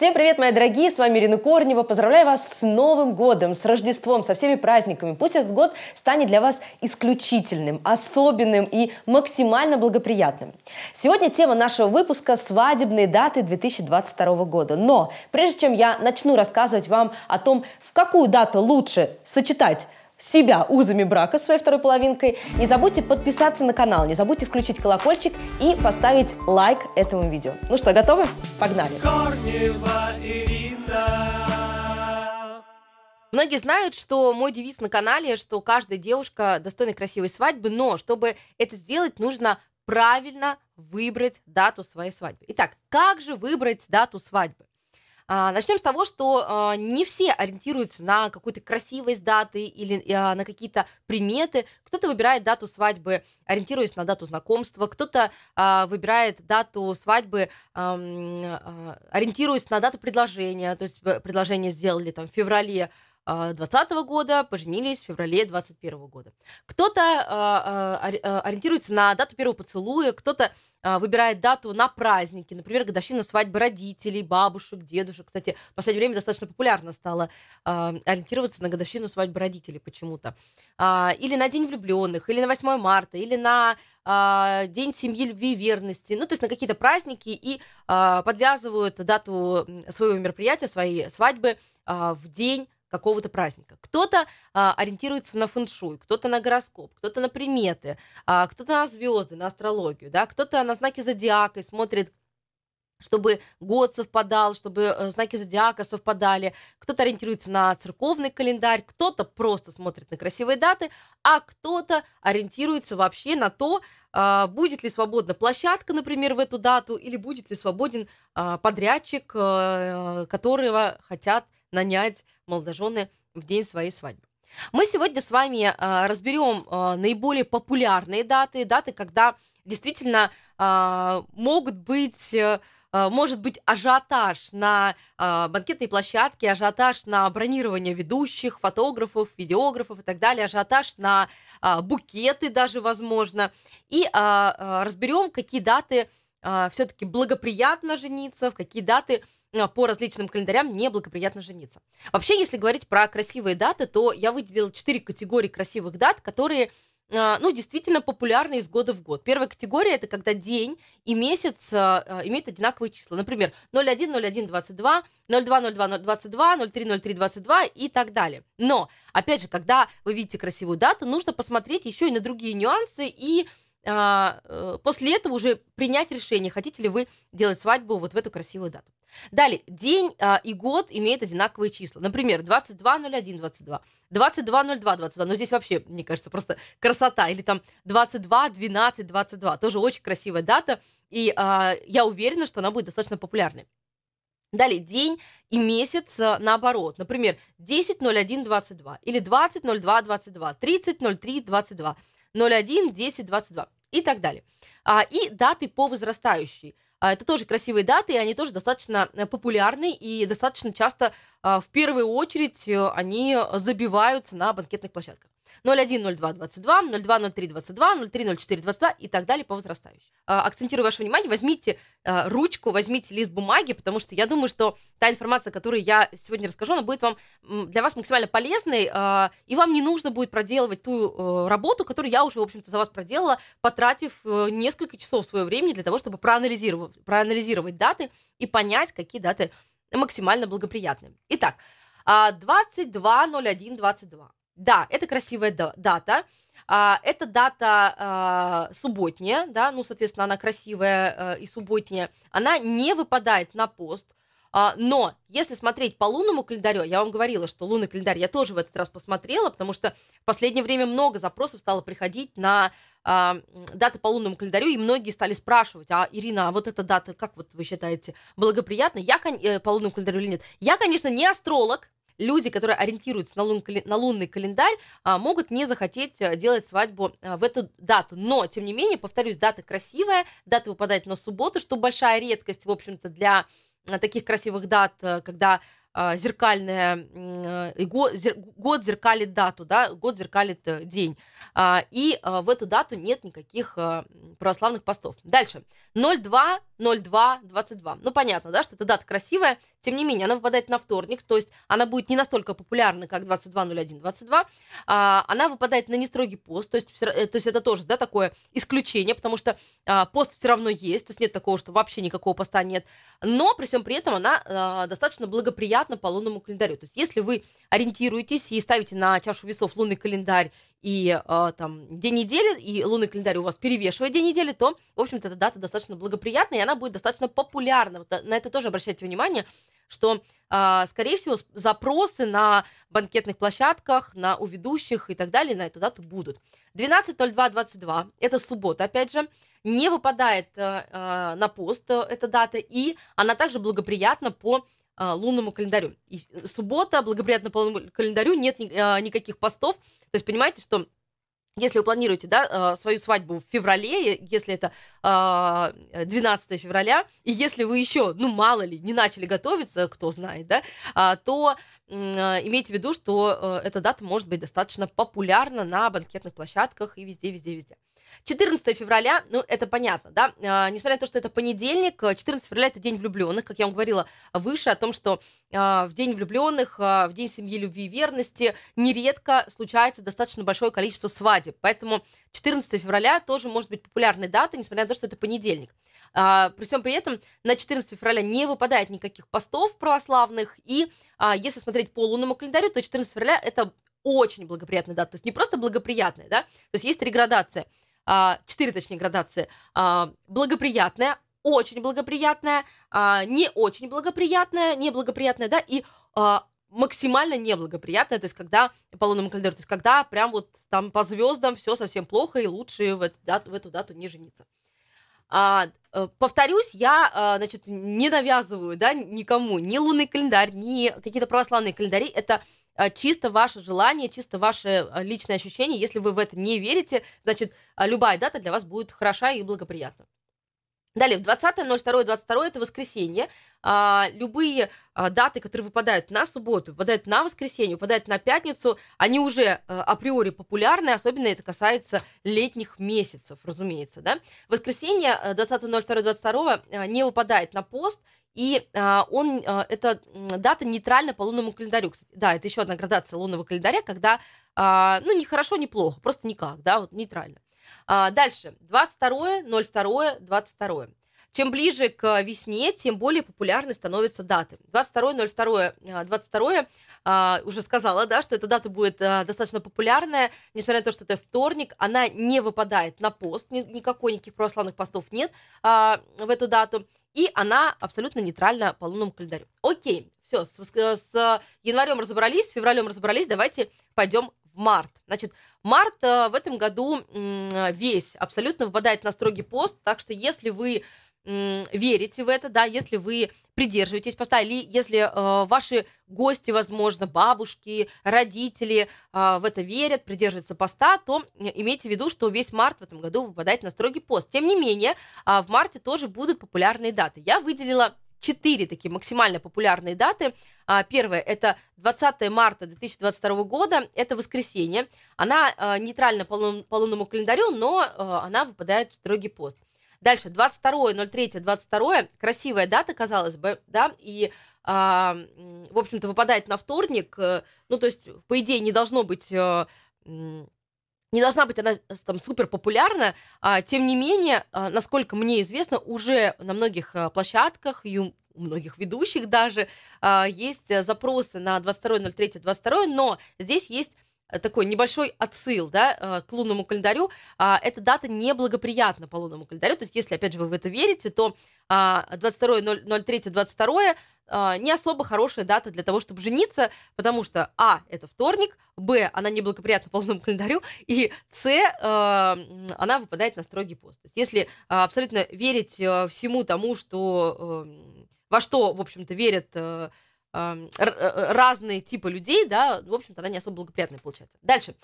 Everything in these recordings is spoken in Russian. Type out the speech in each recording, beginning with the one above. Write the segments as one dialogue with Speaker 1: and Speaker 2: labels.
Speaker 1: Всем привет, мои дорогие, с вами Ирина Корнева. Поздравляю вас с Новым годом, с Рождеством, со всеми праздниками. Пусть этот год станет для вас исключительным, особенным и максимально благоприятным. Сегодня тема нашего выпуска – свадебные даты 2022 года. Но прежде чем я начну рассказывать вам о том, в какую дату лучше сочетать себя узами брака с своей второй половинкой. Не забудьте подписаться на канал, не забудьте включить колокольчик и поставить лайк этому видео. Ну что, готовы? Погнали! Корнева Ирина. Многие знают, что мой девиз на канале, что каждая девушка достойна красивой свадьбы, но чтобы это сделать, нужно правильно выбрать дату своей свадьбы. Итак, как же выбрать дату свадьбы? А, Начнем с того, что а, не все ориентируются на какую-то красивость даты или а, на какие-то приметы. Кто-то выбирает дату свадьбы, ориентируясь на дату знакомства, кто-то выбирает дату свадьбы, ориентируясь на дату предложения, то есть э, предложение сделали там в феврале, 2020 а, года, поженились в феврале 2021 года. Кто-то а, а, ориентируется на дату первого поцелуя, кто-то выбирает дату на праздники, например, годовщина свадьбы родителей, бабушек, дедушек. Кстати, в последнее время достаточно популярно стало ориентироваться на годовщину свадьбы родителей почему-то. Или на День влюбленных, или на 8 марта, или на День семьи, любви и верности. Ну, то есть на какие-то праздники и подвязывают дату своего мероприятия, своей свадьбы в день какого-то праздника. Кто-то а, ориентируется на фэншуй, кто-то на гороскоп, кто-то на приметы, а, кто-то на звезды, на астрологию, да, кто-то на знаки зодиака и смотрит чтобы год совпадал, чтобы э, знаки зодиака совпадали. Кто-то ориентируется на церковный календарь, кто-то просто смотрит на красивые даты, а кто-то ориентируется вообще на то, а, будет ли свободна площадка, например, в эту дату, или будет ли свободен а, подрядчик, э, э, которого хотят нанять молодожены в день своей свадьбы. Мы сегодня с вами а, разберем а, наиболее популярные даты, даты, когда действительно а, могут быть э, может быть ажиотаж на э, банкетной площадке, ажиотаж на бронирование ведущих, фотографов, видеографов и так далее, ажиотаж на э, букеты даже, возможно. И э, разберем, какие даты все-таки благоприятно жениться, в какие даты а, по различным календарям неблагоприятно жениться. Вообще, если говорить про красивые даты, то я выделила четыре категории красивых дат, которые а, ну, действительно популярны из года в год. Первая категория – это когда день и месяц а, имеют одинаковые числа. Например, 01, 01, 22, 02, 02, 22, 03, 03, 22 и так далее. Но, опять же, когда вы видите красивую дату, нужно посмотреть еще и на другие нюансы и а, э, после этого уже принять решение, хотите ли вы делать свадьбу вот в эту красивую дату. Далее, день а, и год имеют одинаковые числа. Например, 22.01.22, 22.02.22, но здесь вообще, мне кажется, просто красота. Или там 22.12.22, тоже очень красивая дата, и а, я уверена, что она будет достаточно популярной. Далее, день и месяц а, наоборот. Например, 10.01.22 или 20.02.22, 30.03.22. 01, 10, 22 и так далее. А, и даты по возрастающей. А, это тоже красивые даты, и они тоже достаточно э, популярны, и достаточно часто а, в первую очередь э, они забиваются на банкетных площадках. 010222, 020322, 030422 и так далее по возрастающей. А, акцентирую ваше внимание, возьмите а, ручку, возьмите лист бумаги, потому что я думаю, что та информация, которую я сегодня расскажу, она будет вам для вас максимально полезной, а, и вам не нужно будет проделывать ту э, работу, которую я уже, в общем-то, за вас проделала, потратив э, несколько часов своего времени для того, чтобы проанализировать, проанализировать даты и понять, какие даты максимально благоприятны. Итак, 22.01.22. Да, это красивая дата. А, эта дата а, субботняя, да, ну, соответственно, она красивая а, и субботняя. Она не выпадает на пост. А, но если смотреть по лунному календарю, я вам говорила, что лунный календарь я тоже в этот раз посмотрела, потому что в последнее время много запросов стало приходить на а, даты по лунному календарю, и многие стали спрашивать, а, Ирина, а вот эта дата, как вот вы считаете, благоприятна? Я, э, по лунному календарю или нет? Я, конечно, не астролог, люди, которые ориентируются на, лун, на лунный календарь, а, могут не захотеть э, делать свадьбу а, в эту дату. Но, тем не менее, повторюсь, дата красивая, дата выпадает на субботу, что большая редкость, в общем-то, для э, таких красивых дат, э, когда а, зеркальная, год, год зеркалит дату, да, год зеркалит день. И в эту дату нет никаких православных постов. Дальше. 02 0222. Ну, понятно, да, что эта дата красивая. Тем не менее, она выпадает на вторник, то есть она будет не настолько популярна, как 220122. А, она выпадает на нестрогий пост, то есть, э, то есть это тоже, да, такое исключение, потому что а, пост все равно есть, то есть нет такого, что вообще никакого поста нет. Но при всем при этом она а, достаточно благоприятна по лунному календарю. То есть если вы ориентируетесь и ставите на чашу весов лунный календарь и э, там день недели, и лунный календарь у вас перевешивает день недели, то, в общем-то, эта дата достаточно благоприятная и она будет достаточно популярна. Вот а, на это тоже обращайте внимание, что, э, скорее всего, запросы на банкетных площадках, на у ведущих и так далее на эту дату будут. 12.02.22, это суббота, опять же, не выпадает э, на пост э, эта дата, и она также благоприятна по а, лунному календарю. И суббота, благоприятно по лунному календарю, нет а, никаких постов. То есть понимаете, что если вы планируете да, а, свою свадьбу в феврале, если это 12 февраля, и если вы еще, ну мало ли, не начали готовиться, кто знает, да, то а, имейте в виду, что э, эта дата может быть достаточно популярна на банкетных площадках и везде, везде, везде. 14 февраля, ну, это понятно, да, а, несмотря на то, что это понедельник, 14 э, февраля это День влюбленных, как я вам говорила выше, о том, что а, в День влюбленных, а, в День семьи, любви и верности нередко случается достаточно большое количество свадеб, поэтому 14 февраля тоже может быть популярной датой, несмотря на то, что это понедельник. А, при всем при этом на 14 февраля не выпадает никаких постов православных, и а, если смотреть по лунному календарю, то 14 февраля это очень благоприятная дата, то есть не просто благоприятная, да, то есть есть три градации, а, четыре, точнее, градации, а, благоприятная, очень благоприятная, а, не очень благоприятная, неблагоприятная, да, и а, максимально неблагоприятная, то есть когда по лунному календарю, то есть когда прям вот там по звездам все совсем плохо и лучше в эту дату, в эту дату не жениться. А, э, повторюсь, я, а, значит, не навязываю, да, никому, ни лунный календарь, ни какие-то православные календари, это а, чисто ваше желание, чисто ваше а, личное ощущение. Если вы в это не верите, значит, любая дата для вас будет хороша и благоприятна. Далее, в 20.02.22, это воскресенье, а, любые а, даты, которые выпадают на субботу, выпадают на воскресенье, выпадают на пятницу, они уже а, априори популярны, особенно это касается летних месяцев, разумеется, да. Воскресенье 20.02.22 э, э, не выпадает на пост, и а, он, а, эта дата нейтральна по лунному календарю. Кстати, да, это еще одна градация лунного календаря, когда, а, ну, не хорошо, не плохо, просто никак, да, вот нейтрально. А, дальше, 22, 02, 22. Чем ближе к э, весне, тем более популярны становятся даты. 22.02.22 э, а, уже сказала, да, что эта дата будет э, достаточно популярная, несмотря на то, что это вторник, она не выпадает на пост, никакой, никаких православных постов нет а, в эту дату, и она абсолютно нейтральна по лунному календарю. Окей, все, с, с январем разобрались, с февралем разобрались, давайте пойдем в март. Значит, март в этом году весь абсолютно выпадает на строгий пост, так что если вы верите в это, да, если вы придерживаетесь поста, или если э, ваши гости, возможно, бабушки, родители э, в это верят, придерживаются поста, то имейте в виду, что весь март в этом году выпадает на строгий пост. Тем не менее, э, в марте тоже будут популярные даты. Я выделила четыре такие максимально популярные даты. А, Первое – это 20 марта 2022 года, это воскресенье. Она э, нейтральна по лунному календарю, но э, она выпадает в строгий пост. Дальше, 22.03.22 красивая дата, казалось бы, да, и а, в общем-то, выпадает на вторник. Э, ну, то есть, по идее, не должно быть э, не должна быть она там супер популярна, а, тем не менее, а, насколько мне известно, уже на многих а, площадках и у многих ведущих даже а, есть запросы на 22.03.22, но здесь есть Э, такой небольшой отсыл да, э, к лунному календарю. А, эта дата неблагоприятна по лунному календарю. То есть, если, опять же, вы в это верите, то 22.03.22 а, а, не особо хорошая дата для того, чтобы жениться, потому что, а, это вторник, б, она неблагоприятна по лунному календарю, и с, она выпадает на строгий пост. То есть, если абсолютно верить э, всему тому, что, во что, в общем-то, верят Э, э, разные типы людей, да, в общем тогда не особо благоприятная получается. Дальше.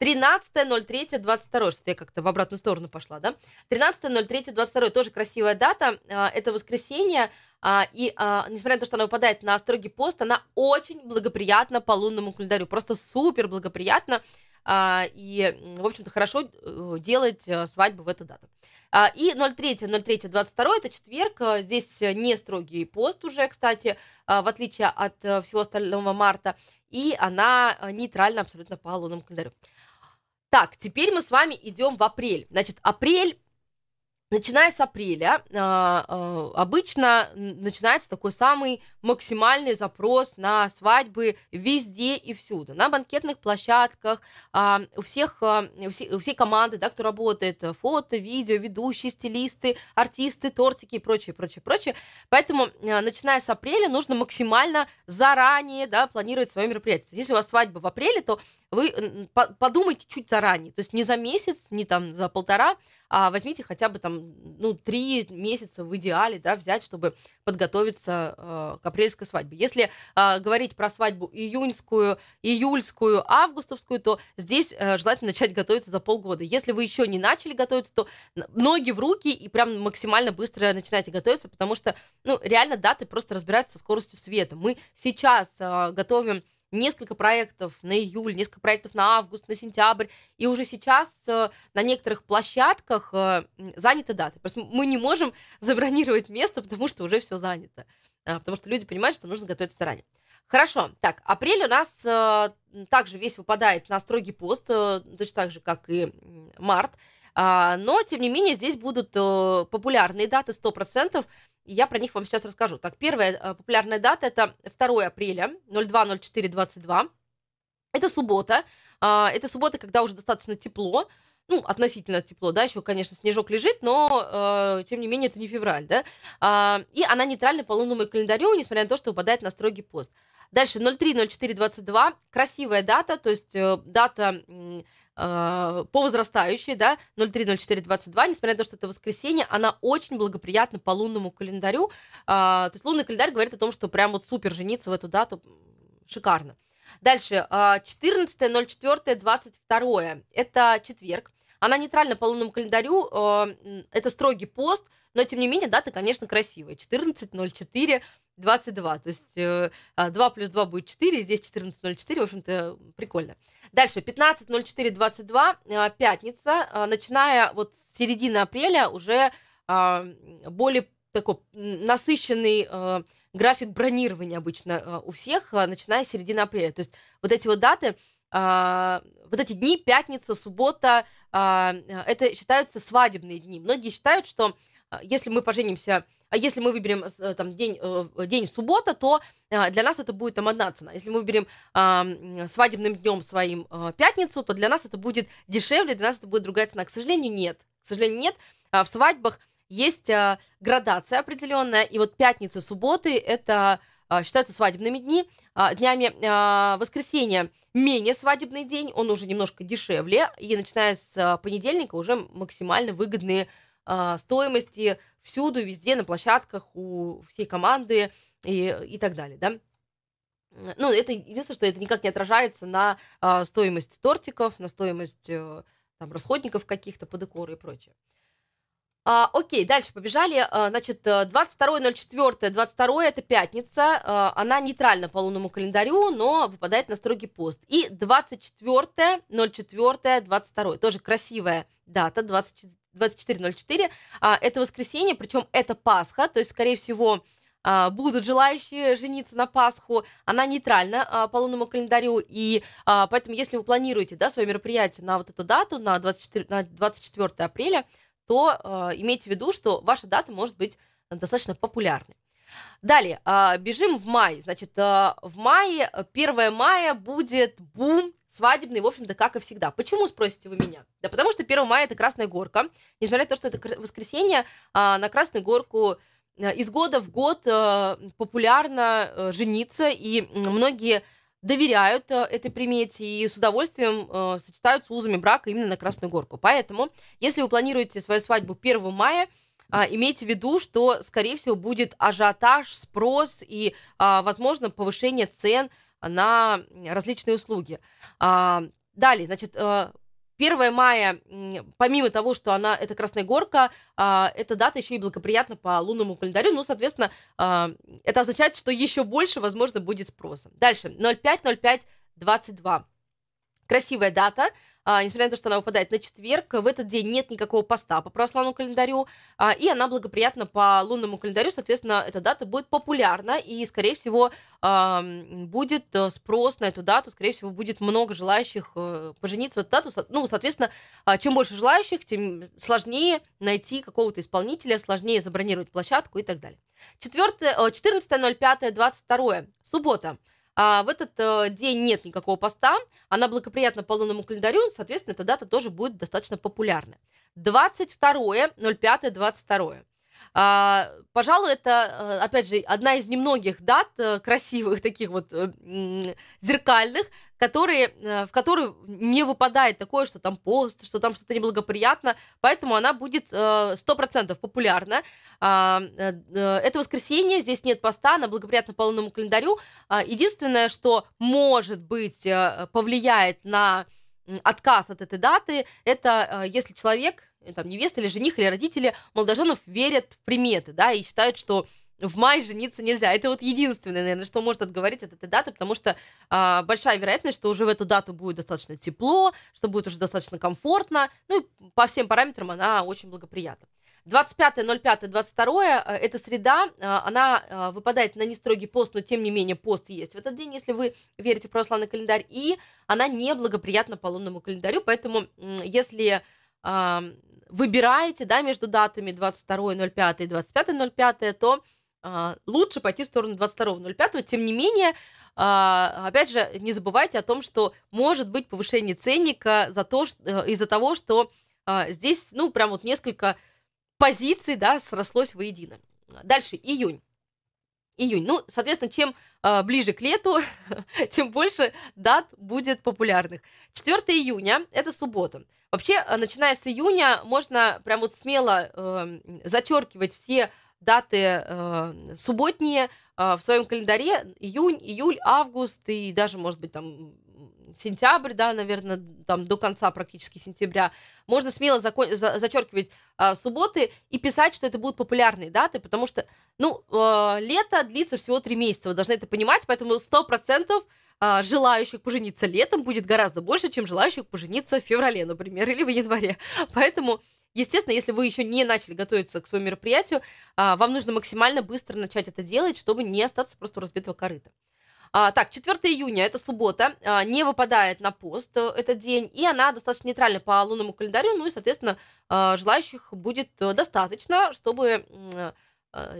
Speaker 1: 13.03.22, что я как-то в обратную сторону пошла, да? 13.03.22, тоже красивая дата, а, это воскресенье, а, и а, несмотря на то, что она выпадает на строгий пост, она очень благоприятна по лунному календарю, просто супер благоприятно, а, и, в общем-то, хорошо э, делать э, свадьбу в эту дату. А, и 03.03.22, это четверг, э, здесь не строгий пост уже, кстати, а, в отличие от всего остального марта, и она нейтральна абсолютно по лунному календарю. Так, теперь мы с вами идем в апрель. Значит, апрель Начиная с апреля, а, а, обычно начинается такой самый максимальный запрос на свадьбы везде и всюду. На банкетных площадках, а, у всех, у всей команды, да, кто работает, фото, видео, ведущие, стилисты, артисты, тортики и прочее, прочее, прочее. Поэтому, начиная с апреля, нужно максимально заранее да, планировать свое мероприятие. Если у вас свадьба в апреле, то вы подумайте чуть заранее, то есть не за месяц, не там за полтора, а возьмите хотя бы там, ну, три месяца в идеале, да, взять, чтобы подготовиться э, к апрельской свадьбе. Если э, говорить про свадьбу июньскую, июльскую, августовскую, то здесь э, желательно начать готовиться за полгода. Если вы еще не начали готовиться, то ноги в руки и прям максимально быстро начинайте готовиться, потому что, ну, реально даты просто разбираются со скоростью света. Мы сейчас э, готовим несколько проектов на июль, несколько проектов на август, на сентябрь, и уже сейчас э, на некоторых площадках э, заняты даты. Просто мы не можем забронировать место, потому что уже все занято, а, потому что люди понимают, что нужно готовиться заранее. Хорошо, так, апрель у нас э, также весь выпадает на строгий пост, точно так же, как и март. А, но, тем не менее, здесь будут э, популярные даты 100%. И я про них вам сейчас расскажу. Так, первая э, популярная дата – это 2 апреля, 02.04.22. Это суббота. А, это суббота, когда уже достаточно тепло ну, относительно тепло, да, еще, конечно, снежок лежит, но, э, тем не менее, это не февраль, да, э, и она нейтральна по лунному календарю, несмотря на то, что выпадает на строгий пост. Дальше 03:04:22. красивая дата, то есть э, дата, э, по возрастающей, да, 03-04-22, несмотря на то, что это воскресенье, она очень благоприятна по лунному календарю. Э, то есть лунный календарь говорит о том, что прям вот супер жениться в эту дату шикарно. Дальше, 14.04.22, а, это четверг. Она нейтральна по лунному календарю, это строгий пост, но тем не менее дата, конечно, красивая. 14.04 22. То есть 2 э, а, плюс 2 будет 4, и здесь 14.04, в общем-то, прикольно. Дальше, 15.04.22, а, пятница, а, начиная вот с середины апреля уже более такой насыщенный график бронирования обычно у всех, начиная с середины апреля. То есть вот эти вот даты, вот эти дни, пятница, суббота, это считаются свадебные дни. Многие считают, что а, если мы поженимся, а если мы выберем э, там, день, э, день суббота, то а, для нас это будет там одна цена. Если мы выберем э, свадебным днем своим э, пятницу, то для нас это будет дешевле, для нас это будет другая цена. К сожалению, нет. К сожалению, нет. В свадьбах есть э, градация определенная, и вот пятницы, субботы это считаются свадебными дни, днями воскресенья менее свадебный день, он уже немножко дешевле, и начиная с понедельника уже максимально выгодные а, стоимости всюду, везде, на площадках, у всей команды и, и так далее, да. Э, ну, это единственное, что это никак не отражается на э, стоимость тортиков, на стоимость э, там, расходников каких-то по декору и прочее. А, окей, дальше побежали. А, значит, 22.04, э, 22 это пятница. А, она нейтральна по лунному календарю, но выпадает на строгий пост. И 24.04, 22 тоже красивая дата, 24 24.04. А, это воскресенье, причем это Пасха, то есть, скорее всего, а, будут желающие жениться на Пасху. Она нейтральна а, по лунному календарю, и а, поэтому, если вы планируете да, свое мероприятие на вот эту дату, на 24, на 24 апреля, то а, имейте в виду, что ваша дата может быть достаточно популярной. Далее, а, бежим в май. Значит, а, в мае, 1 э, мая будет бум свадебный, в общем-то, как и всегда. Почему, спросите вы меня? Да потому что 1 мая это Красная Горка. Несмотря на то, что это воскресенье, а, на Красную Горку э, из года в год э, популярно жениться, и многие доверяют этой примете и с удовольствием э, сочетаются узами брака именно на Красную Горку. Поэтому, если вы планируете свою свадьбу 1 мая, а, имейте в виду, что, скорее всего, будет ажиотаж, спрос и, а, возможно, повышение цен на различные услуги. А, далее, значит, 1 э, мая, помимо того, что она, это Красная Горка, э, эта дата еще и благоприятна по лунному календарю, ну, соответственно, э, это означает, что еще больше, возможно, будет спроса. Дальше, 05.05.22. Красивая дата, а, несмотря на то, что она выпадает на четверг, в этот день нет никакого поста по православному календарю, а, и она благоприятна по лунному календарю, соответственно, эта дата будет популярна, и, скорее всего, а, будет э, спрос на эту дату, скорее всего, будет много желающих э, пожениться в эту дату, ну, соответственно, а, чем больше желающих, тем сложнее найти какого-то исполнителя, сложнее забронировать площадку и так далее. 4, 14.05.22. Э, Суббота а, в этот а, день нет никакого поста, она благоприятна по лунному календарю, соответственно, эта дата тоже будет достаточно популярна. 22.05.22. А, пожалуй, это, э, опять же, одна из немногих дат э, красивых, таких вот зеркальных, которые, э, в которую не выпадает такое, что там пост, что там что-то неблагоприятно, поэтому она будет 100% э, популярна. А, э, это воскресенье, здесь нет поста, она благоприятна полному календарю. А, единственное, что, может быть, повлияет на отказ от этой даты, это если человек, там, невеста или жених или родители молодоженов верят в приметы, да, и считают, что в мае жениться нельзя. Это вот единственное, наверное, что может отговорить от этой даты, потому что а, большая вероятность, что уже в эту дату будет достаточно тепло, что будет уже достаточно комфортно, ну и по всем параметрам она очень благоприятна. 25.05.22, э, это среда, а, она а, выпадает на нестрогий пост, но тем не менее пост есть в этот день, если вы верите в православный календарь, и она не благоприятна по лунному календарю, поэтому если а, выбираете, да, между датами 22.05 и 25.05, то а, лучше пойти в сторону 22.05. Тем не менее, а, опять же, не забывайте о том, что может быть повышение ценника за то, э, из-за того, что а, здесь, ну, прям вот несколько позиций, да, срослось воедино. Дальше, июнь. Июнь. Ну, соответственно, чем ближе к лету, тем больше дат будет популярных. 4 июня – это суббота. Вообще, начиная с июня, можно прям вот смело э, зачеркивать все даты э, субботние э, в своем календаре, июнь, июль, август и даже, может быть, там сентябрь, да, наверное, там до конца практически сентября, можно смело закон... за... зачеркивать э, субботы и писать, что это будут популярные даты, потому что, ну, э, лето длится всего три месяца, вы должны это понимать, поэтому 100% э, желающих пожениться летом будет гораздо больше, чем желающих пожениться в феврале, например, или в январе. Поэтому Естественно, если вы еще не начали готовиться к своему мероприятию, а, вам нужно максимально быстро начать это делать, чтобы не остаться просто у разбитого корыта. А, так, 4 июня, это суббота, а, не выпадает на пост э, этот день, и она достаточно нейтральна по лунному календарю, ну и, соответственно, желающих будет э, достаточно, чтобы э,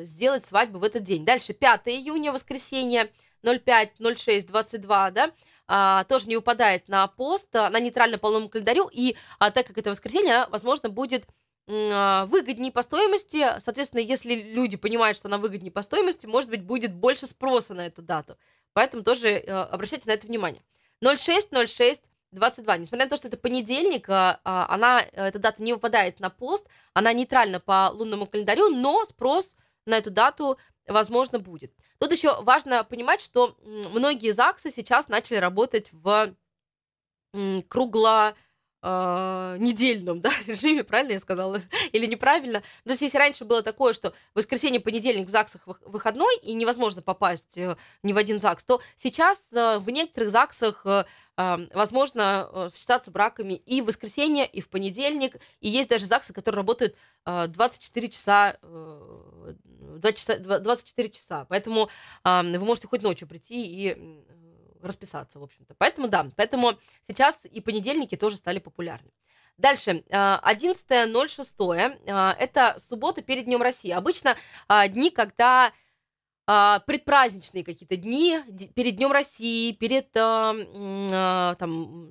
Speaker 1: сделать свадьбу в этот день. Дальше 5 июня, воскресенье, 05, 06, 22, да, а, тоже не выпадает на пост а, на нейтрально полному календарю, и а, так как это воскресенье, а, возможно, будет а, выгоднее по стоимости, соответственно, если люди понимают, что она выгоднее по стоимости, может быть, будет больше спроса на эту дату. Поэтому тоже э, обращайте на это внимание. 0606 22. Несмотря на то, что это понедельник, а, она, эта дата не выпадает на пост, она нейтральна по лунному календарю, но спрос на эту дату, возможно, будет. Тут еще важно понимать, что многие ЗАГСы сейчас начали работать в кругло а, недельном да, режиме, правильно я сказала, или неправильно. То есть если раньше было такое, что воскресенье, понедельник в ЗАГСах выходной, и невозможно попасть э, ни в один ЗАГС, то сейчас э, в некоторых ЗАГСах э, а, возможно сочетаться браками и в воскресенье, и в понедельник. И есть даже ЗАГСы, которые работают 24 а, часа 24 часа. Поэтому а, вы можете хоть ночью прийти и расписаться, в общем-то. Поэтому да, поэтому сейчас и понедельники тоже стали популярны. Дальше, 11.06, а, а, это суббота перед Днем России. Обычно дни, когда предпраздничные какие-то дни, перед Днем России, перед там,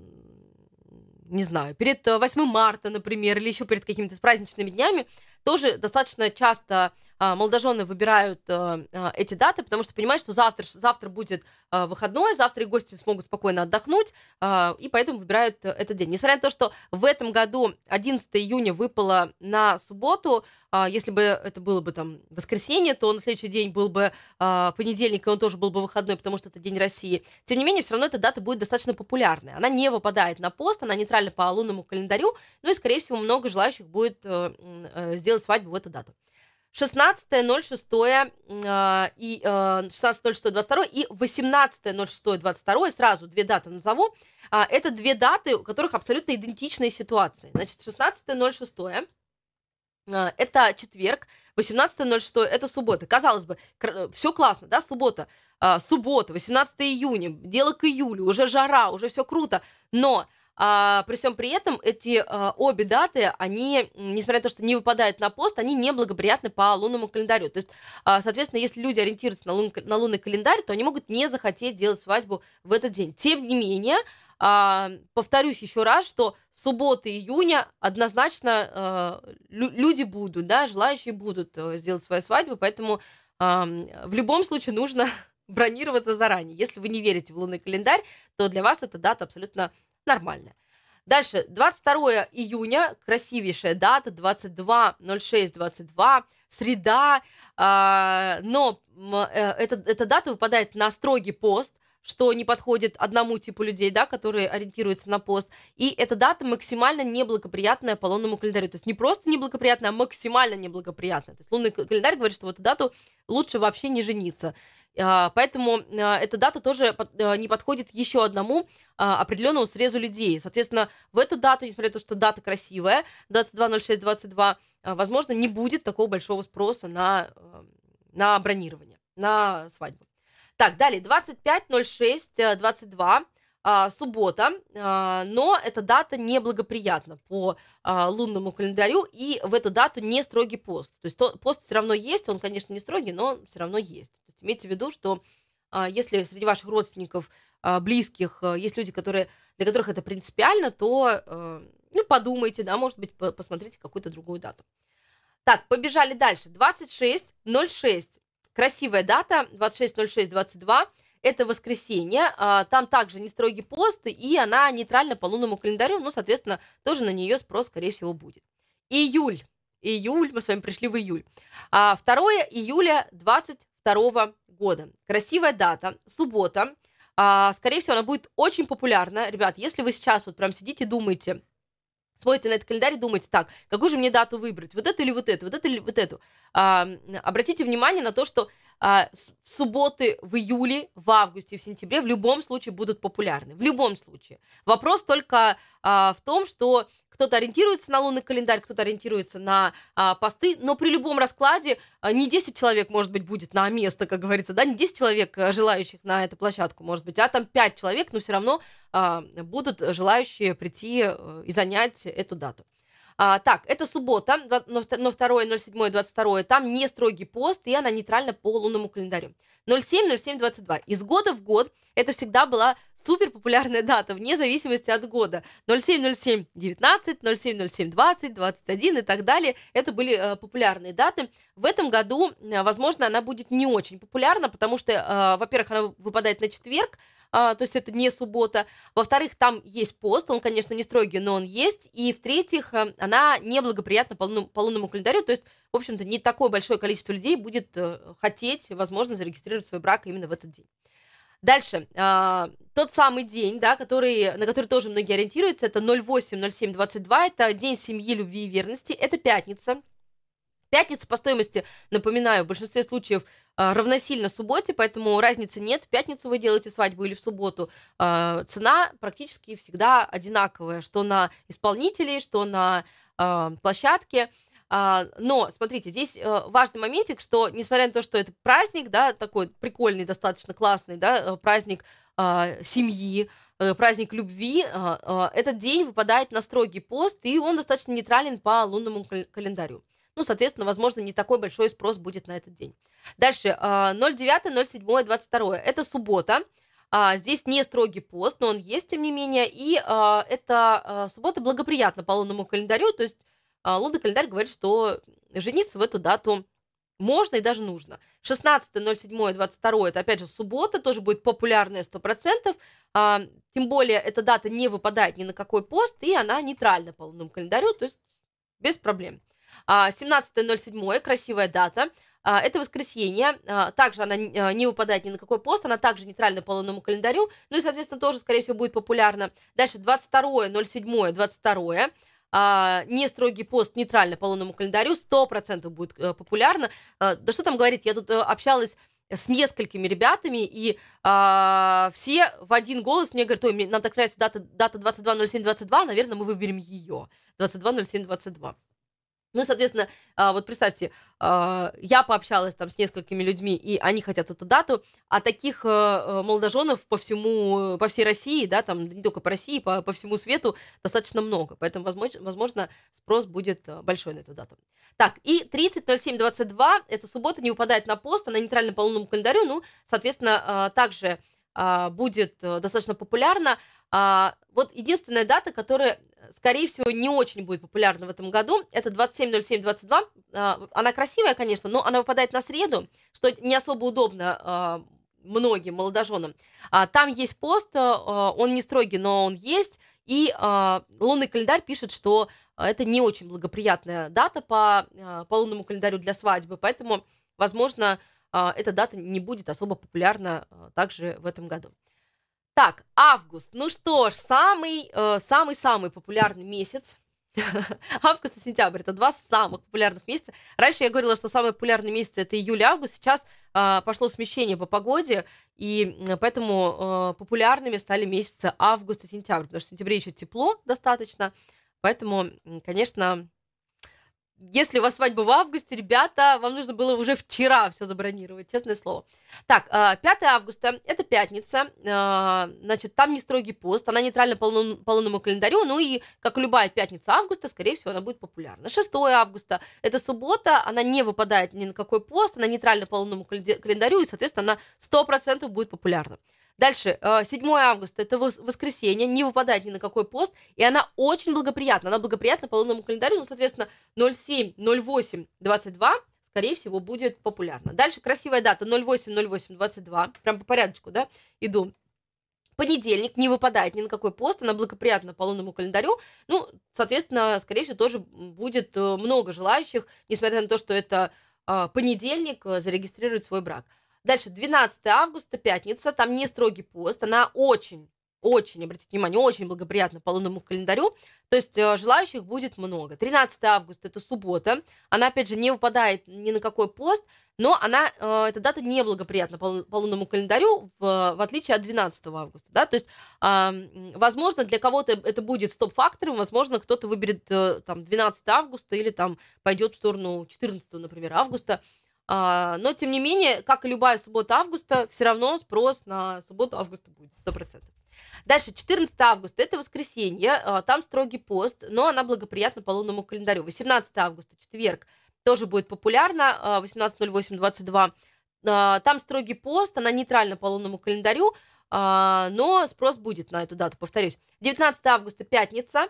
Speaker 1: не знаю, перед 8 марта, например, или еще перед какими-то праздничными днями, тоже достаточно часто а, молодожены выбирают э, а, эти даты, потому что понимают, что завтра, завтра будет а, выходной, завтра и гости смогут спокойно отдохнуть, и поэтому выбирают э, этот день. Несмотря на то, что в этом году 11 июня выпало на субботу, если бы это было бы там воскресенье, то на следующий день был бы понедельник, и он тоже был бы выходной, потому что это День России. Тем не менее, все равно эта дата будет достаточно популярная. Она не выпадает на пост, она нейтральна по лунному календарю, ну и, скорее всего, много желающих будет э, сделать свадьбу в эту дату. 16.06 э, и э, 16.06.22 и 18.06.22, сразу две даты назову, а, это две даты, у которых абсолютно идентичные ситуации. Значит, 16.06 э, это четверг, 18.06 это суббота. Казалось бы, э, все классно, да, суббота, э, суббота, 18 июня, дело к июлю, уже жара, уже все круто, но а, при всем при этом эти а, обе даты, они, несмотря на то, что не выпадают на пост, они неблагоприятны по лунному календарю. То есть, а, соответственно, если люди ориентируются на, лун, на лунный календарь, то они могут не захотеть делать свадьбу в этот день. Тем не менее, а, повторюсь еще раз, что субботы июня однозначно а, лю- люди будут, да, желающие будут э, сделать свою свадьбу, поэтому а, в любом случае нужно бронироваться заранее. Если вы не верите в лунный календарь, то для вас эта дата абсолютно нормально. Дальше, 22 июня, красивейшая дата, 22.06.22, среда, э, но э, эта, эта дата выпадает на строгий пост, что не подходит одному типу людей, да, которые ориентируются на пост. И эта дата максимально неблагоприятная по лунному календарю. То есть не просто неблагоприятная, а максимально неблагоприятная. То есть лунный календарь говорит, что в эту дату лучше вообще не жениться. А, поэтому а, эта дата тоже а, не подходит еще одному определенному срезу людей. Соответственно, в эту дату, несмотря на то, что дата красивая, 22.06.22, возможно, не будет такого большого спроса на, на бронирование, на свадьбу. Так, далее, 25.06.22 суббота, но эта дата неблагоприятна по лунному календарю, и в эту дату не строгий пост. То есть пост все равно есть, он, конечно, не строгий, но все равно есть. Имейте в виду, что а, если среди ваших родственников, а, близких, э, есть люди, которые, для которых это принципиально, то э, ну, подумайте, да, может быть, посмотрите какую-то другую дату. Так, побежали дальше. 26.06. Красивая дата, 26.06.22. Это воскресенье. А, там также не строгий пост, и она нейтральна по лунному календарю, ну, соответственно, тоже на нее спрос, скорее всего, будет. Июль. Июль, мы с вами пришли в июль. 2 июля 20 2022 года. Красивая дата, суббота. А, скорее всего, она будет очень популярна. Ребят, если вы сейчас вот прям сидите и думаете, смотрите на этот календарь и думаете, так, какую же мне дату выбрать, вот эту или вот эту, вот эту или вот эту, а, обратите внимание на то, что а, субботы в июле, в августе, в сентябре в любом случае будут популярны. В любом случае. Вопрос только а, в том, что кто-то ориентируется на лунный календарь, кто-то ориентируется на а, посты, но при любом раскладе а, не 10 человек, может быть, будет на место, как говорится, да, не 10 человек а, желающих на эту площадку, может быть, а там 5 человек, но все равно а, будут желающие прийти э, и занять эту дату. А, так, это суббота, но 2.07.22, там не строгий пост, и она нейтральна по лунному календарю. 07.07.22. Из года в год это всегда была супер популярная дата, вне зависимости от года. 07.07.19, 07.07.20, 21 и так далее. Это были э, популярные даты. В этом году, э, возможно, она будет не очень популярна, потому что, э, во-первых, она выпадает на четверг, а, то есть это не суббота. Во-вторых, там есть пост, он, конечно, не строгий, но он есть. И в-третьих, э, она неблагоприятна по лунному, по лунному календарю, то есть, в общем-то, не такое большое количество людей будет э, хотеть, возможно, зарегистрировать свой брак именно в этот день. Дальше, э, тот самый день, да, который, на который тоже многие ориентируются, это 08-07-22, это День семьи, любви и верности, это пятница, Пятница по стоимости, напоминаю, в большинстве случаев а, равносильно субботе, поэтому разницы нет. В пятницу вы делаете свадьбу или в субботу. А, цена практически всегда одинаковая, что на исполнителей, что на а, площадке. Но, смотрите, здесь э, важный моментик, что, несмотря на то, что это праздник, да, такой прикольный, достаточно классный, да, э, праздник семьи, э, праздник любви, этот день выпадает на строгий пост, и он достаточно нейтрален по лунному календарю. Ну, соответственно, возможно, не такой большой спрос будет на этот день. Дальше, 09, 07, 22. Это суббота. А, здесь не строгий пост, но он есть, тем не менее. И а, это а, суббота благоприятна по лунному календарю. То есть лунный календарь говорит, что жениться в эту дату можно и даже нужно. 16.07.22, это опять же суббота, тоже будет популярная 100%. тем более эта дата не выпадает ни на какой пост, и она нейтральна по лунному календарю, то есть без проблем. 17.07, а, красивая дата. А, это воскресенье, а, также она э, не выпадает ни на какой пост, она также нейтральна по лунному календарю, ну и, соответственно, тоже, скорее всего, будет популярна. Дальше 22.07, 22 не строгий пост, нейтрально по лунному календарю, 100% будет э, а, популярно. да что там говорить, я тут э, общалась с несколькими ребятами, и а, все в один голос мне говорят, ой, нам так нравится дата, дата 22.07.22, наверное, мы выберем ее, 22.07.22. Ну, соответственно, а, вот представьте, а, я пообщалась там с несколькими людьми, и они хотят эту дату, а таких а, молодоженов по всему, по всей России, да, там не только по России, по, по всему свету достаточно много, поэтому, возможно, возможно, спрос будет большой на эту дату. Так, и 30.07.22, эта суббота не выпадает на пост, она нейтральна по лунному календарю, ну, соответственно, также а, будет э, достаточно популярна. А, вот единственная дата, которая, э, скорее всего, не очень будет популярна в этом году, это 27.07.22. А, она красивая, конечно, но она выпадает на среду, что не особо удобно многим молодоженам. Там есть пост, э, он не строгий, но он есть. И лунный календарь пишет, что это не очень благоприятная дата по, по лунному календарю для свадьбы, поэтому, возможно, а, эта дата не будет особо популярна а, также в этом году. Так, август. Ну что ж, самый-самый-самый э, популярный месяц. Август и сентябрь это два самых популярных месяца. Раньше я говорила, что самые популярные месяцы это июль и август. Сейчас э, пошло смещение по погоде, и поэтому э, популярными стали месяцы август и сентябрь, потому что в сентябре еще тепло достаточно. Поэтому, конечно, если у вас свадьба в августе, ребята, вам нужно было уже вчера все забронировать, честное слово. Так, 5 а, августа, это пятница, а, значит, там не строгий пост, она нейтральна по лунному календарю, ну и, как любая пятница августа, скорее всего, она будет популярна. 6 августа, это суббота, она не выпадает ни на какой пост, она нейтральна по лунному календарю, и, соответственно, она 100% будет популярна. Дальше, 7 э, августа, это воскресенье, не выпадает ни на какой пост, и она очень благоприятна. Она благоприятна по лунному календарю, ну, соответственно, 07, 08, 22, скорее всего, будет популярна. Дальше красивая дата 08, 08, 22, прям по порядочку, да, иду. Понедельник не выпадает ни на какой пост, она благоприятна по лунному календарю. Ну, соответственно, скорее всего, тоже будет э, много желающих, несмотря на то, что это э, понедельник, зарегистрирует свой брак. Дальше, 12 августа, пятница, там не строгий пост, она очень очень, обратите внимание, очень благоприятна по лунному календарю. То есть э, желающих будет много. 13 августа это суббота. Она, опять же, не выпадает ни на какой пост, но она, э, эта дата неблагоприятна по, по лунному календарю, в, в отличие от 12 августа. Да? То есть, э, возможно, для кого-то это будет стоп-фактором, возможно, кто-то выберет э, там 12 августа или там пойдет в сторону 14, например, августа. А, но, тем не менее, как и любая суббота августа, все равно спрос на субботу августа будет 100%. Дальше, 14 августа, это воскресенье, а, там строгий пост, но она благоприятна по лунному календарю. 18 августа, четверг, тоже будет популярна, 18.08.22. А, там строгий пост, она нейтральна по лунному календарю, но спрос будет на эту дату, повторюсь. 19 августа, пятница,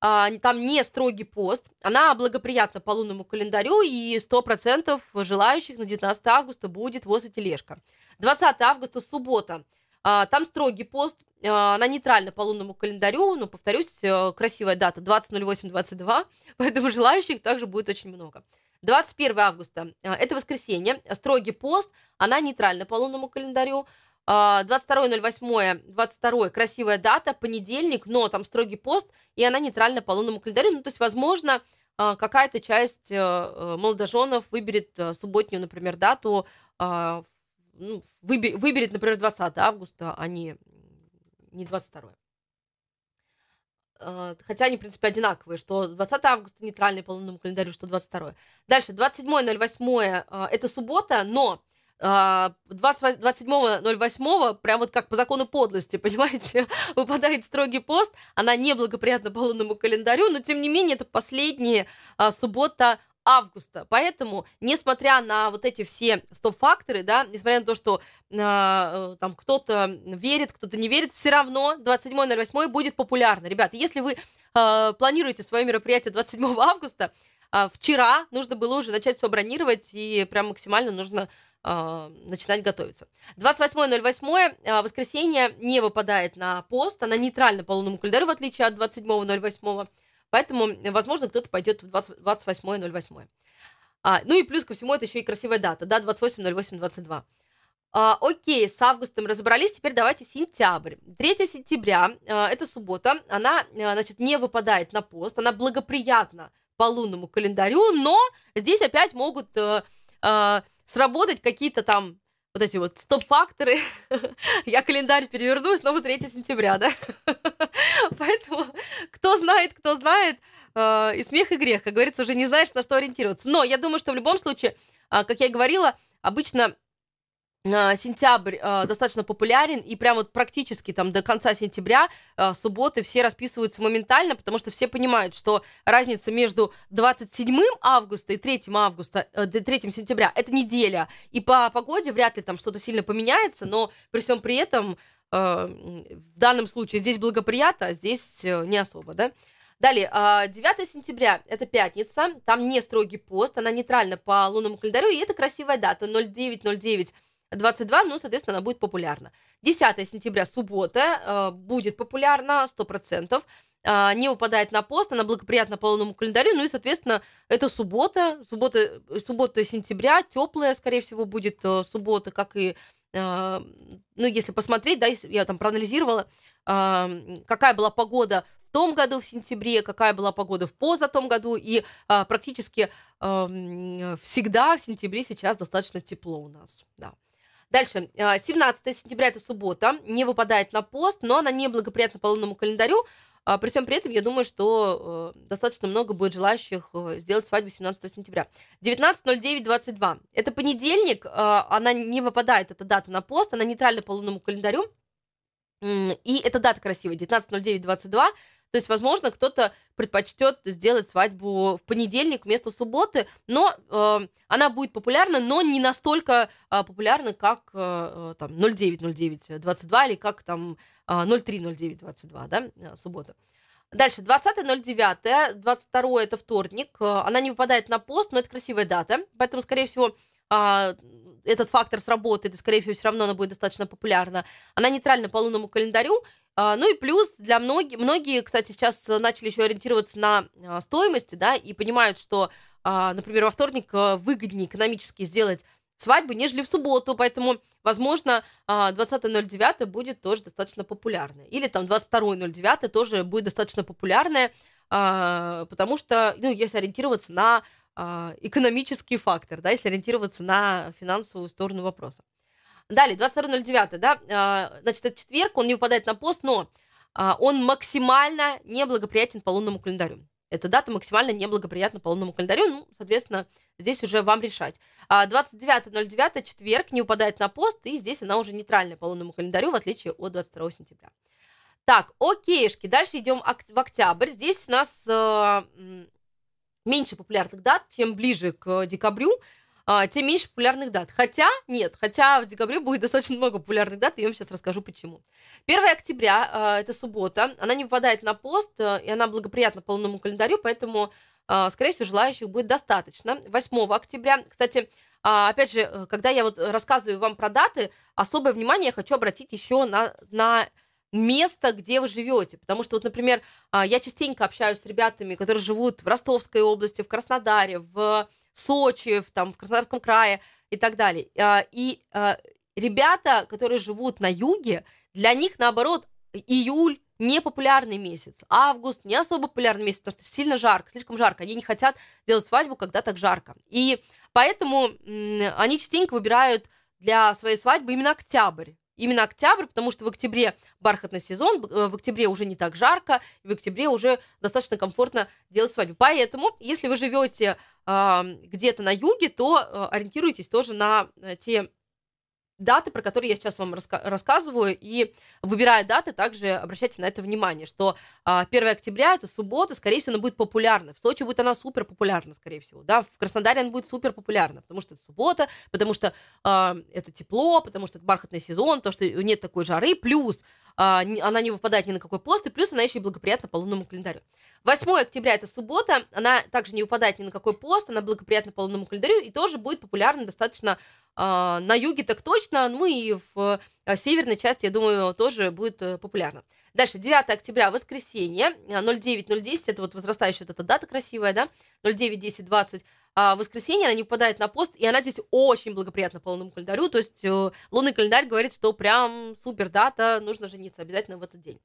Speaker 1: а, там не строгий пост, она благоприятна по лунному календарю, и 100% желающих на 19 августа будет воз тележка. 20 августа, суббота, а, там строгий пост, а, она нейтральна по лунному календарю, но, повторюсь, э, красивая дата, 20.08.22, поэтому желающих также будет очень много. 21 августа, это воскресенье, строгий пост, она нейтральна по лунному календарю, 22.08, а, 22 красивая дата, понедельник, но там строгий пост, и она нейтральна по лунному календарю. Ну, то есть, возможно, а, какая-то часть э, э, молодоженов выберет э, субботнюю, например, дату, а, ну, выберет, например, 20 августа, а не, не 22. Хотя они, в принципе, одинаковые, что 20 августа нейтральный по лунному календарю, что 22. Дальше, 27.08 это суббота, но 27.08, а, прям вот как по закону подлости, понимаете, выпадает строгий пост, она неблагоприятна по лунному календарю, но тем не менее это последняя а, суббота августа. Поэтому, несмотря на вот эти все стоп-факторы, да, несмотря на то, что а, э, там кто-то верит, кто-то не верит, все равно 27.08 будет популярно. Ребята, если вы э, планируете свое мероприятие 27 августа, э, вчера нужно было уже начать все бронировать, и прям максимально нужно а, начинать готовиться. 28.08, а, воскресенье не выпадает на пост, она нейтральна по лунному календарю, в отличие от 27.08, поэтому, возможно, кто-то пойдет в 28.08. А, ну и плюс ко всему это еще и красивая дата, да, 28.08.22. А, окей, с августом разобрались, теперь давайте сентябрь. 3 сентября, а, это суббота, она, а, значит, не выпадает на пост, она благоприятна по лунному календарю, но здесь опять могут... А, а, сработать какие-то там вот эти вот стоп-факторы. Я календарь переверну, и снова 3 сентября, да? Поэтому кто знает, кто знает, э, и смех, и грех, как говорится, уже не знаешь, на что ориентироваться. Но я думаю, что в любом случае, а, как я и говорила, обычно а, сентябрь э, достаточно популярен, и прям вот практически там до конца сентября э, субботы все расписываются моментально, потому что все понимают, что разница между 27 августа и 3 августа, э, 3 сентября, это неделя, и по погоде вряд ли там что-то сильно поменяется, но при всем при этом э, в данном случае здесь благоприятно, а здесь э, не особо, да? Далее, 9 сентября, это пятница, там не строгий пост, она нейтральна по лунному календарю, и это красивая дата, 0909 22, ну, соответственно, она будет популярна. 10 сентября, суббота, э, будет популярна 100%, а, не выпадает на пост, она благоприятна по лунному календарю, ну и, соответственно, это суббота, суббота, э, суббота сентября, теплая, скорее всего, будет э, суббота, как и ну, если посмотреть, да, я там проанализировала, какая была погода в том году, в сентябре, какая была погода в позатом году, и практически всегда в сентябре сейчас достаточно тепло у нас, да. Дальше. 17 э, сентября это суббота. Не выпадает на пост, но она неблагоприятна по лунному календарю. А, при всем при этом, я думаю, что э, достаточно много будет желающих э, сделать свадьбу 17 сентября. 19.09.22. Это понедельник, она не выпадает, эта дата на пост, она нейтральна по лунному календарю. И эта дата красивая, 19.09.22. То есть, возможно, кто-то предпочтет сделать свадьбу в понедельник вместо субботы, но э, она будет популярна, но не настолько э, популярна, как э, там 09-09-22 или как там э, 03-09-22, да, э, суббота. Дальше, 20.09, 22 это вторник, э, она не выпадает на пост, но это красивая дата, поэтому, скорее всего, а, этот фактор сработает, и, скорее всего, все равно она будет достаточно популярна. Она нейтральна по лунному календарю, а, ну и плюс для многих, многие, кстати, сейчас э, начали еще ориентироваться на а, стоимости, да, и понимают, что, а, например, во вторник э, выгоднее экономически сделать свадьбу, нежели в субботу, поэтому, возможно, 20.09 будет тоже достаточно популярное, Или там 22.09 тоже будет достаточно популярное, потому что, ну, если ориентироваться на экономический фактор, да, если ориентироваться на финансовую сторону вопроса. Далее, 22.09, да, а, значит, это четверг, он не выпадает на пост, но а, он максимально неблагоприятен по лунному календарю. Эта дата максимально неблагоприятна по лунному календарю, ну, соответственно, здесь уже вам решать. 29.09, а, четверг, не выпадает на пост, и здесь она уже нейтральная по лунному календарю, в отличие от 22 сентября. Так, окейшки, дальше идем в октябрь. Здесь у нас э, меньше популярных дат, чем ближе к декабрю. А, тем меньше популярных дат. Хотя, нет, хотя в декабре будет достаточно много популярных дат, и я вам сейчас расскажу почему. 1 октября, а, это суббота, она не выпадает на пост, э, и она благоприятна по лунному календарю, поэтому, а, скорее всего, желающих будет достаточно. 8 октября, кстати, опять же, э, когда я вот рассказываю вам про даты, особое внимание я хочу обратить еще на, на место, где вы живете. Потому что, вот, например, я частенько общаюсь с ребятами, которые живут в Ростовской области, в Краснодаре, в Сочи, в там, в Краснодарском крае и так далее. А, и а, ребята, которые живут на юге, для них, наоборот, июль не популярный месяц. Август не особо популярный месяц, потому что сильно жарко, слишком жарко. Они не хотят делать свадьбу, когда так жарко. И поэтому они частенько выбирают для своей свадьбы именно октябрь именно октябрь, потому что в октябре бархатный сезон, э, в октябре уже не так жарко, в октябре уже достаточно комфортно делать свадьбу. Поэтому, если вы живете э, где-то на юге, то э, ориентируйтесь тоже на э, те даты, про которые я сейчас вам раска- рассказываю, и выбирая даты, также обращайте на это внимание, что а, 1 октября это суббота, скорее всего, она будет популярна. В Сочи будет она супер популярна, скорее всего, да, в Краснодаре она будет супер популярна, потому что это суббота, потому что а, это тепло, потому что это бархатный сезон, то, что нет такой жары, плюс а, она не выпадает ни на какой пост, и плюс она еще и благоприятна по лунному календарю. 8 октября это суббота, она также не выпадает ни на какой пост, она благоприятна по лунному календарю и тоже будет популярна достаточно а, на юге так точно, ну и в а, северной части, я думаю, тоже будет а, популярна. Дальше, 9 октября, воскресенье, 09-010, это вот возрастающая вот эта дата красивая, да, 09-10-20, а, в воскресенье она не попадает на пост, и она здесь очень благоприятна по лунному календарю, то есть э, лунный календарь говорит, что прям супер дата, нужно жениться обязательно в этот день.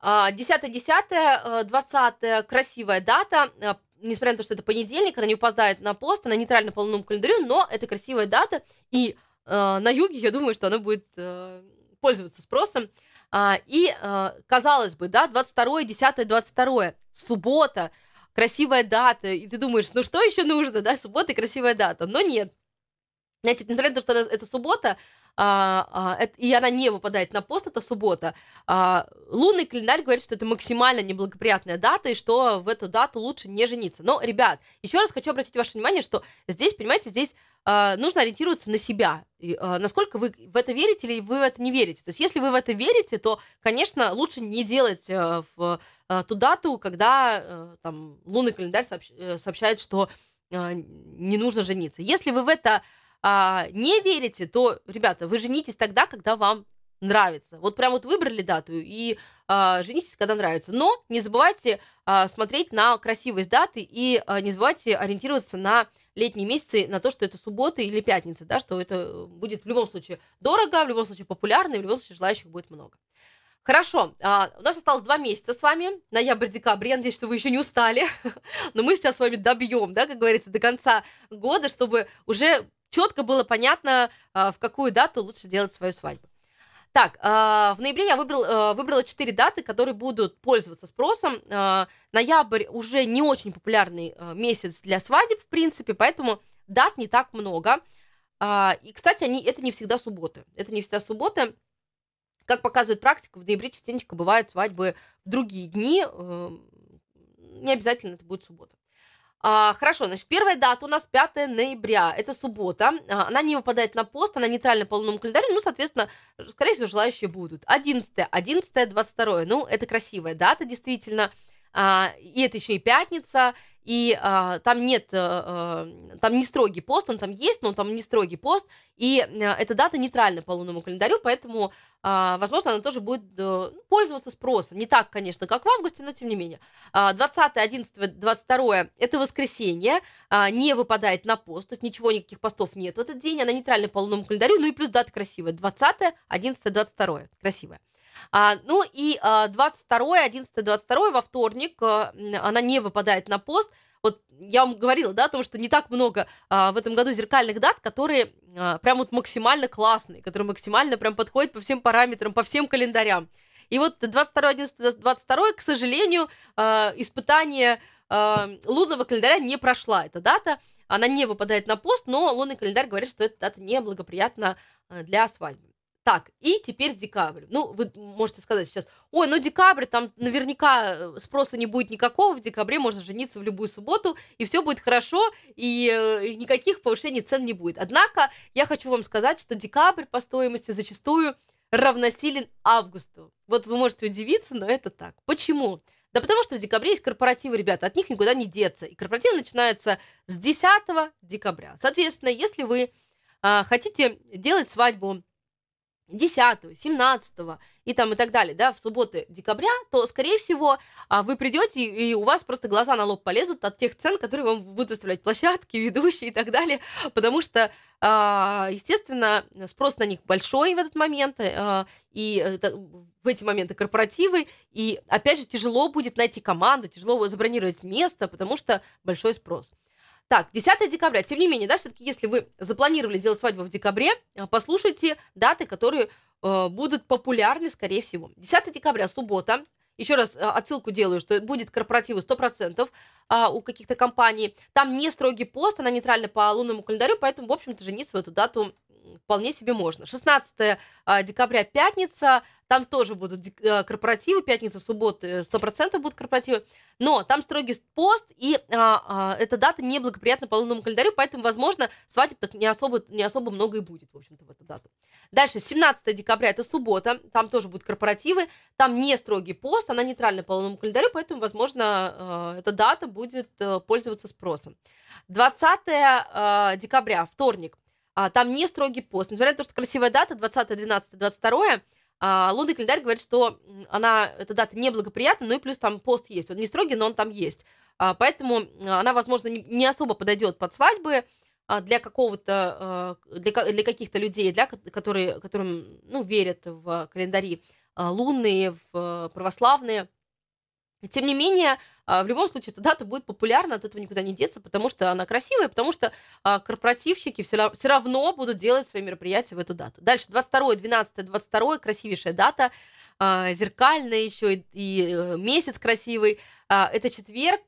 Speaker 1: 10-10, а, 20 э, красивая дата, э, несмотря на то, что это понедельник, она не упадает на пост, она нейтральна по лунному календарю, но это красивая дата, и э, на юге, я думаю, что она будет э, пользоваться спросом. А, и, э, казалось бы, да, 22, 10, 22, суббота, красивая дата, и ты думаешь, ну что еще нужно, да, суббота и красивая дата, но нет. Значит, несмотря на то, что это суббота, а, а, это, и она не выпадает на пост, это суббота, а, лунный календарь говорит, что это максимально неблагоприятная дата, и что в эту дату лучше не жениться. Но, ребят, еще раз хочу обратить ваше внимание, что здесь, понимаете, здесь а, нужно ориентироваться на себя. А, насколько вы в это верите или вы в это не верите. То есть если вы в это верите, то, конечно, лучше не делать э, в э, ту дату, когда э, там лунный календарь сообщает, что а, не нужно жениться. Если вы в это не верите, то, ребята, вы женитесь тогда, когда вам нравится. Вот прям вот выбрали дату и э, женитесь, когда нравится. Но не забывайте э, смотреть на красивость даты и э, не забывайте ориентироваться на летние месяцы, на то, что это суббота или пятница, да, что это будет в любом случае дорого, в любом случае популярно, и в любом случае желающих будет много. Хорошо, а, у нас осталось два месяца с вами, ноябрь-декабрь, я надеюсь, что вы еще не устали, но мы сейчас с вами добьем, да, как говорится, до конца года, чтобы уже четко было понятно, в какую дату лучше делать свою свадьбу. Так, а, в ноябре я выбрал, э, выбрала 4 даты, которые будут пользоваться спросом. А, ноябрь уже не очень популярный э, месяц для свадеб, в принципе, поэтому дат не так много. А, и, кстати, они, это не всегда субботы. Это не всегда субботы. Как показывает практика, в ноябре частенько бывают свадьбы в другие дни. Э, не обязательно это будет суббота. А, хорошо, значит, первая дата у нас 5 ноября, это суббота. А, она не выпадает на пост, она нейтральна по лунному календарю, ну, соответственно, скорее всего, желающие будут. 11, 11, 22, ну, это красивая дата, действительно. А, и это еще и пятница, и а, там нет, а, а, там не строгий пост, он там есть, но там не строгий пост, и а, эта дата нейтральна по лунному календарю, поэтому, а, возможно, она тоже будет а, пользоваться спросом. Не так, конечно, как в августе, но тем не менее. А, 20, 11, 22 – это воскресенье, а, не выпадает на пост, то есть ничего, никаких постов нет в этот день, она нейтральна по лунному календарю, ну и плюс дата красивая – 20, 11, 22, красивая. А, ну и а, 22, 11, 22 во вторник а, она не выпадает на пост. Вот я вам говорила, да, о том, что не так много а, в этом году зеркальных дат, которые а, прям вот максимально классные, которые максимально прям подходят по всем параметрам, по всем календарям. И вот 22, 11, 22, к сожалению, а, испытание а, лунного календаря не прошла эта дата, она не выпадает на пост, но лунный календарь говорит, что эта дата неблагоприятна а, для свадьбы. Так, и теперь декабрь. Ну, вы можете сказать сейчас, ой, ну декабрь, там наверняка э, спроса не будет никакого, в декабре можно жениться в любую субботу, и все будет хорошо, и э, никаких повышений цен не будет. Однако я хочу вам сказать, что декабрь по стоимости зачастую равносилен августу. Вот вы можете удивиться, но это так. Почему? Да потому что в декабре есть корпоративы, ребята, от них никуда не деться. И корпоратив начинается с 10 декабря. Соответственно, если вы а, хотите делать свадьбу 10, 17 и там и так далее, да, в субботы декабря, то, скорее всего, а, вы придете, и у вас просто глаза на лоб полезут от тех цен, которые вам будут выставлять площадки, ведущие и так далее, потому что, а, естественно, спрос на них большой в этот момент, э, и э, в эти моменты корпоративы, и, опять же, тяжело будет найти команду, тяжело забронировать место, потому что большой спрос. Так, 10 декабря. Тем не менее, да, все-таки, если вы запланировали сделать свадьбу в декабре, э, послушайте даты, которые э, будут популярны, скорее всего. 10 декабря, суббота. Еще раз э, отсылку делаю, что будет корпоративы 100% э, а, у каких-то компаний. Там не строгий пост, она нейтральна по лунному календарю, поэтому, в общем-то, жениться в эту дату вполне себе можно. 16 а, декабря пятница, там тоже будут э, корпоративы, пятница, суббота 100% будут корпоративы, но там строгий пост, и а, а, эта дата неблагоприятна по лунному календарю, поэтому, возможно, свадеб так не особо, не особо много и будет, в общем-то, в эту дату. Дальше, 17 декабря, это суббота, там тоже будут корпоративы, там не строгий пост, она нейтральна по лунному календарю, поэтому, возможно, а, эта дата будет э, пользоваться спросом. 20 а, декабря, вторник, а, там не строгий пост. Несмотря на то, что красивая дата, 20, 12, 22, а, лунный календарь говорит, что она, эта дата неблагоприятна, ну и плюс там пост есть. Он не строгий, но он там есть. А, поэтому а, она, возможно, не особо подойдет под свадьбы а, для какого-то, а, для, для каких-то людей, для, которые, которым, ну, верят в календари лунные, в э, православные. Тем не менее, а, в любом случае, эта дата будет популярна, от этого никуда не деться, потому что она красивая, потому что а, корпоративщики все, равно будут делать свои мероприятия в эту дату. Дальше, 22, 12, 22, красивейшая дата – э, а, еще, и, и э, месяц красивый. А, это четверг,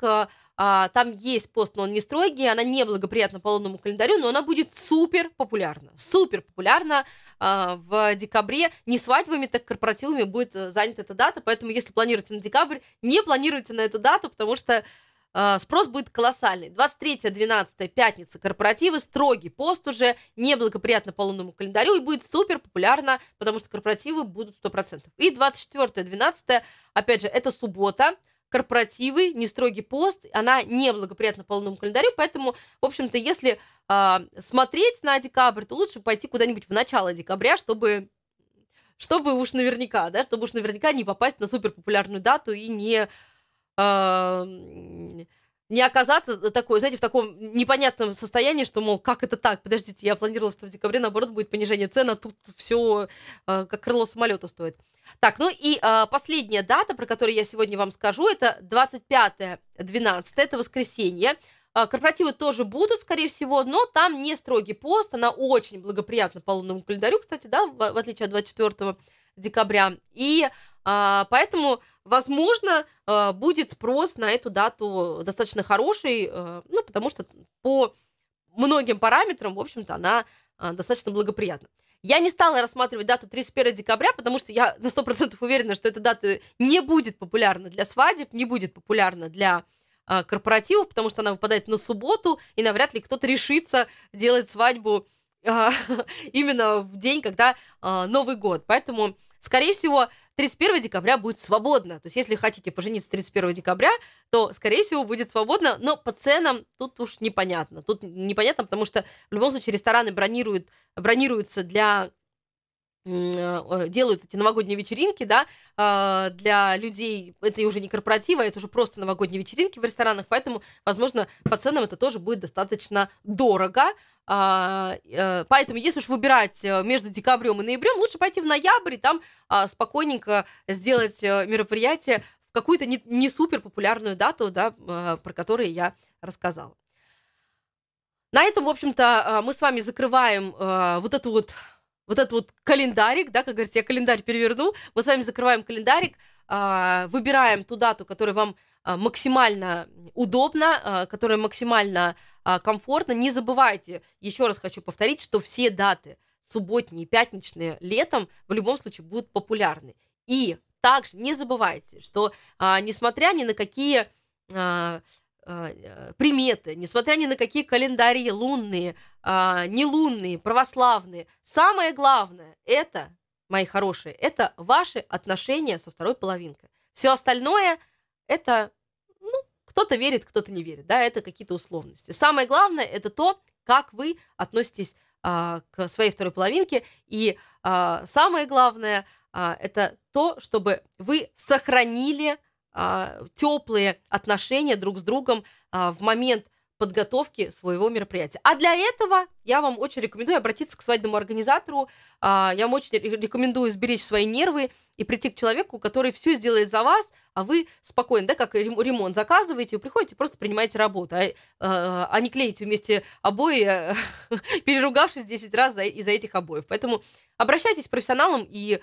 Speaker 1: а, там есть пост, но он не строгий, она не благоприятна по лунному календарю, но она будет супер популярна, супер популярна в декабре. Не свадьбами, так корпоративами будет э, занята эта дата, поэтому если планируете на декабрь, не планируйте на эту дату, потому что а, спрос будет колоссальный. 23-12 пятница корпоративы, строгий пост уже, неблагоприятно по лунному календарю и будет супер популярно, потому что корпоративы будут 100%. И 24-12, опять же, это суббота, корпоративы, не строгий пост, она неблагоприятна по лунному календарю, поэтому, в общем-то, если э, смотреть на декабрь, то лучше пойти куда-нибудь в начало декабря, чтобы чтобы уж наверняка, да, чтобы уж наверняка не попасть на суперпопулярную дату и не а, не оказаться э, такой, знаете, в таком непонятном состоянии, что, мол, как это так? Подождите, я планировала, что в декабре, наоборот, будет понижение цен, а тут все э, а, как крыло самолета стоит. Так, ну и э, последняя дата, про которую я сегодня вам скажу, это 25-12, это воскресенье. Э, корпоративы тоже будут, скорее всего, но там не строгий пост, она очень благоприятна по лунному календарю, кстати, да, в, в отличие от 24 декабря. И э, поэтому возможно, э, будет спрос на эту дату достаточно хороший, э, ну, потому что по многим параметрам, в общем-то, она э, достаточно благоприятна. Я не стала рассматривать дату 31 декабря, потому что я на 100% уверена, что эта дата не будет популярна для свадеб, не будет популярна для корпоративов, потому что она выпадает на субботу, и навряд ли кто-то решится делать свадьбу именно в день, когда Новый год. Поэтому, скорее всего, 31 декабря будет свободно. То есть, если хотите пожениться 31 декабря, то, скорее всего, будет свободно, но по ценам тут уж непонятно. Тут непонятно, потому что в любом случае рестораны бронируют, бронируются для а, делают эти новогодние вечеринки, да, а, для людей, это уже не корпоратива, это уже просто новогодние вечеринки в ресторанах, поэтому, возможно, по ценам это тоже будет достаточно дорого, а, э, поэтому, если уж выбирать э, между декабрем и ноябрем, лучше пойти в ноябрь и там спокойненько сделать э, мероприятие в какую-то не, не супер популярную дату, да, про которую я рассказала. На этом, в общем-то, мы с вами закрываем вот эту вот вот этот вот календарик, да, как говорится, я календарь переверну, мы с вами закрываем календарик, а, выбираем ту дату, которая вам а, максимально удобно, а, которая максимально комфортно. Не забывайте, еще раз хочу повторить, что все даты субботние, пятничные, летом в любом случае будут популярны. И также не забывайте, что несмотря ни на какие а, э, приметы, несмотря ни на какие календари лунные, а, нелунные, православные. Самое главное – это, мои хорошие, это ваши отношения со второй половинкой. Все остальное – это, ну, кто-то верит, кто-то не верит, да, это какие-то условности. Самое главное – это то, как вы относитесь а, к своей второй половинке. И а, самое главное а, – это то, чтобы вы сохранили – а, теплые отношения друг с другом а, в момент подготовки своего мероприятия. А для этого я вам очень рекомендую обратиться к свадебному организатору. А, я вам очень рекомендую сберечь свои нервы и прийти к человеку, который все сделает за вас, а вы спокойно, да, как ремонт заказываете, вы приходите, просто принимаете работу, а, а не клеите вместе обои, переругавшись 10 раз из-за этих обоев. Поэтому обращайтесь к профессионалам, и,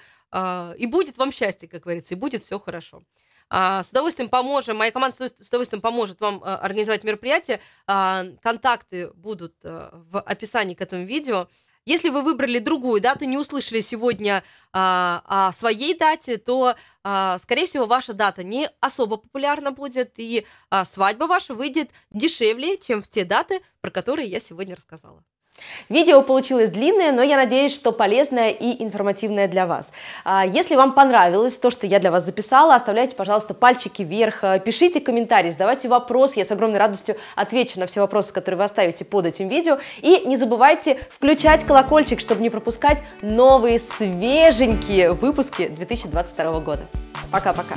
Speaker 1: и будет вам счастье, как говорится, и будет все хорошо. А, с удовольствием поможем, моя команда с удовольствием поможет вам э, организовать мероприятие. А, контакты будут э, в описании к этому видео. Если вы выбрали другую дату, не услышали сегодня а, о своей дате, то, а, скорее всего, ваша дата не особо популярна будет, и а, свадьба ваша выйдет дешевле, чем в те даты, про которые я сегодня рассказала. Видео получилось длинное, но я надеюсь, что полезное и информативное для вас. А, если вам понравилось то, что я для вас записала, оставляйте, пожалуйста, пальчики вверх, э, пишите комментарии, задавайте вопросы, я с огромной радостью отвечу на все вопросы, которые вы оставите под этим видео. И не забывайте включать колокольчик, чтобы не пропускать новые свеженькие выпуски 2022 года. Пока-пока.